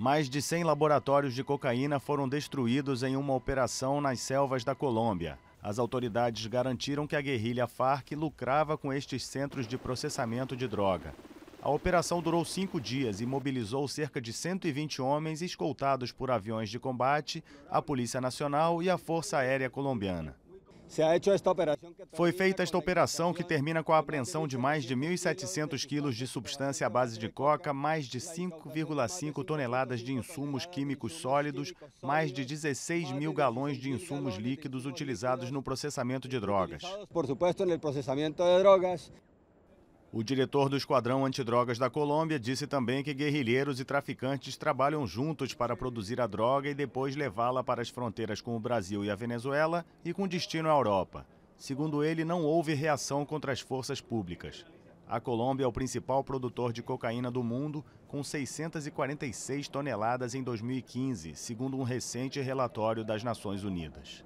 Mais de 100 laboratórios de cocaína foram destruídos em uma operação nas selvas da Colômbia. As autoridades garantiram que a guerrilha Farc lucrava com estes centros de processamento de droga. A operação durou cinco dias e mobilizou cerca de 120 homens escoltados por aviões de combate, a Polícia Nacional e a Força Aérea Colombiana. Foi feita esta operação que termina com a apreensão de mais de 1.700 quilos de substância à base de coca, mais de 5,5 toneladas de insumos químicos sólidos, mais de 16 mil galões de insumos líquidos utilizados no processamento de drogas. Por supuesto, no processamento de drogas. O diretor do Esquadrão Antidrogas da Colômbia disse também que guerrilheiros e traficantes trabalham juntos para produzir a droga e depois levá-la para as fronteiras com o Brasil e a Venezuela e com destino à Europa. Segundo ele, não houve reação contra as forças públicas. A Colômbia é o principal produtor de cocaína do mundo, com 646 toneladas em 2015, segundo um recente relatório das Nações Unidas.